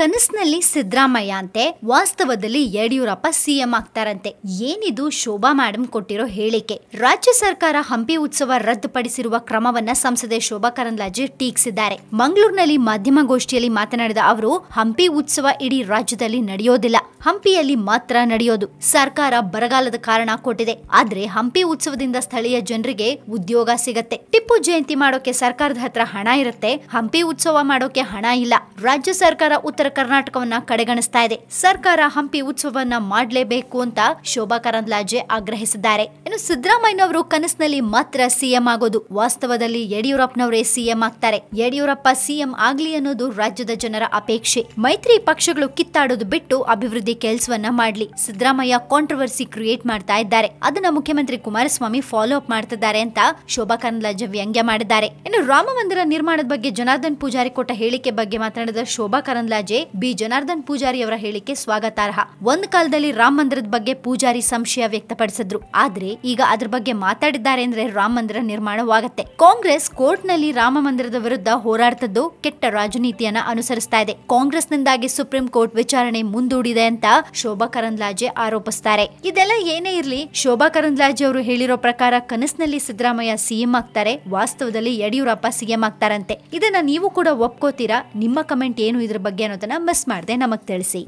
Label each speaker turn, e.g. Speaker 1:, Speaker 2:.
Speaker 1: ಕನಸಿನಲ್ಲಿ ಸಿದ್ದರಾಮಯ್ಯ ಅಂತೆ ವಾಸ್ತವದಲ್ಲಿ ಯಡಿಯೂರಪ್ಪ ಸಿಎಂ ಆಗ್ತಾರಂತೆ ಏನಿದು ಶೋಭಾ ಮೇಡಮ್ ಕೊಟ್ಟಿರೋ ಹೇಳಿಕೆ ರಾಜ್ಯ ಸರ್ಕಾರ ಹಂಪಿ ಉತ್ಸವ ರದ್ದುಪಡಿಸಿರುವ ಕ್ರಮವನ್ನ ಸಂಸದೆ ಶೋಭಾ ಕರಂದ್ಲಾಜೆ ಟೀಕಿಸಿದ್ದಾರೆ ಮಂಗಳೂರಿನಲ್ಲಿ ಮಾಧ್ಯಮಗೋಷ್ಠಿಯಲ್ಲಿ ಮಾತನಾಡಿದ ಅವರು ಹಂಪಿ ಉತ್ಸವ ಇಡೀ ರಾಜ್ಯದಲ್ಲಿ ನಡೆಯೋದಿಲ್ಲ ಹಂಪಿಯಲ್ಲಿ ಮಾತ್ರ ನಡೆಯೋದು ಸರ್ಕಾರ ಬರಗಾಲದ ಕಾರಣ ಕೊಟ್ಟಿದೆ ಆದ್ರೆ ಹಂಪಿ ಉತ್ಸವದಿಂದ ಸ್ಥಳೀಯ ಜನರಿಗೆ ಉದ್ಯೋಗ ಸಿಗತ್ತೆ ಟಿಪ್ಪು ಜಯಂತಿ ಮಾಡೋಕೆ ಸರ್ಕಾರದ ಹತ್ರ ಹಣ ಇರುತ್ತೆ ಹಂಪಿ ಉತ್ಸವ ಮಾಡೋಕೆ ಹಣ ಇಲ್ಲ ರಾಜ್ಯ ಸರ್ಕಾರ ಉತ್ತರ ಉತ್ತರ ಕರ್ನಾಟಕವನ್ನ ಕಡೆಗಣಿಸ್ತಾ ಇದೆ ಸರ್ಕಾರ ಹಂಪಿ ಉತ್ಸವವನ್ನ ಮಾಡಲೇಬೇಕು ಅಂತ ಶೋಭಾ ಕರಂದ್ಲಾಜೆ ಆಗ್ರಹಿಸಿದ್ದಾರೆ ಇನ್ನು ಸಿದ್ದರಾಮಯ್ಯನವರು ಕನಸಿನಲ್ಲಿ ಮಾತ್ರ ಸಿಎಂ ಆಗೋದು ವಾಸ್ತವದಲ್ಲಿ ಯಡಿಯೂರಪ್ಪನವರೇ ಸಿಎಂ ಆಗ್ತಾರೆ ಯಡಿಯೂರಪ್ಪ ಸಿಎಂ ಆಗ್ಲಿ ಅನ್ನೋದು ರಾಜ್ಯದ ಜನರ ಅಪೇಕ್ಷೆ ಮೈತ್ರಿ ಪಕ್ಷಗಳು ಕಿತ್ತಾಡೋದು ಬಿಟ್ಟು ಅಭಿವೃದ್ಧಿ ಕೆಲಸವನ್ನ ಮಾಡ್ಲಿ ಸಿದ್ದರಾಮಯ್ಯ ಕಾಂಟ್ರವರ್ಸಿ ಕ್ರಿಯೇಟ್ ಮಾಡ್ತಾ ಇದ್ದಾರೆ ಅದನ್ನ ಮುಖ್ಯಮಂತ್ರಿ ಕುಮಾರಸ್ವಾಮಿ ಫಾಲೋ ಅಪ್ ಮಾಡ್ತಿದ್ದಾರೆ ಅಂತ ಶೋಭಾ ಕರಂದ್ಲಾಜೆ ವ್ಯಂಗ್ಯ ಮಾಡಿದ್ದಾರೆ ಇನ್ನು ರಾಮ ಮಂದಿರ ನಿರ್ಮಾಣದ ಬಗ್ಗೆ ಜನಾರ್ದನ್ ಪೂಜಾರಿ ಕೊಟ್ಟ ಹೇಳಿಕೆ ಬಗ್ಗೆ ಮಾತನಾಡಿದ ಶೋಭಾ ಕರಂದ್ಲಾಜೆ ಬಿ ಜನಾರ್ದನ್ ಪೂಜಾರಿ ಅವರ ಹೇಳಿಕೆ ಸ್ವಾಗತಾರ್ಹ ಒಂದು ಕಾಲದಲ್ಲಿ ರಾಮ ಮಂದಿರದ ಬಗ್ಗೆ ಪೂಜಾರಿ ಸಂಶಯ ವ್ಯಕ್ತಪಡಿಸಿದ್ರು ಆದ್ರೆ ಈಗ ಅದ್ರ ಬಗ್ಗೆ ಮಾತಾಡಿದ್ದಾರೆ ಅಂದ್ರೆ ರಾಮ ಮಂದಿರ ನಿರ್ಮಾಣವಾಗತ್ತೆ ಕಾಂಗ್ರೆಸ್ ಕೋರ್ಟ್ ನಲ್ಲಿ ರಾಮ ಮಂದಿರದ ವಿರುದ್ಧ ಹೋರಾಡ್ತದ್ದು ಕೆಟ್ಟ ರಾಜನೀತಿಯನ್ನ ಅನುಸರಿಸ್ತಾ ಇದೆ ಕಾಂಗ್ರೆಸ್ ನಿಂದಾಗಿ ಸುಪ್ರೀಂ ಕೋರ್ಟ್ ವಿಚಾರಣೆ ಮುಂದೂಡಿದೆ ಅಂತ ಶೋಭಾ ಕರಂದ್ಲಾಜೆ ಆರೋಪಿಸ್ತಾರೆ ಇದೆಲ್ಲ ಏನೇ ಇರ್ಲಿ ಶೋಭಾ ಕರಂದ್ಲಾಜೆ ಅವರು ಹೇಳಿರೋ ಪ್ರಕಾರ ಕನಸಿನಲ್ಲಿ ಸಿದ್ದರಾಮಯ್ಯ ಸಿಎಂ ಆಗ್ತಾರೆ ವಾಸ್ತವದಲ್ಲಿ ಯಡಿಯೂರಪ್ಪ ಸಿಎಂ ಆಗ್ತಾರಂತೆ ಇದನ್ನ ನೀವು ಕೂಡ ಒಪ್ಕೋತೀರಾ ನಿಮ್ಮ ಕಮೆಂಟ್ ಏನು ಇದ್ರ ಬಗ್ಗೆ ಅನ್ನೋದನ್ನ ಅನ್ನೋದನ್ನು ಮಿಸ್ ನಮಗೆ ತಿಳಿಸಿ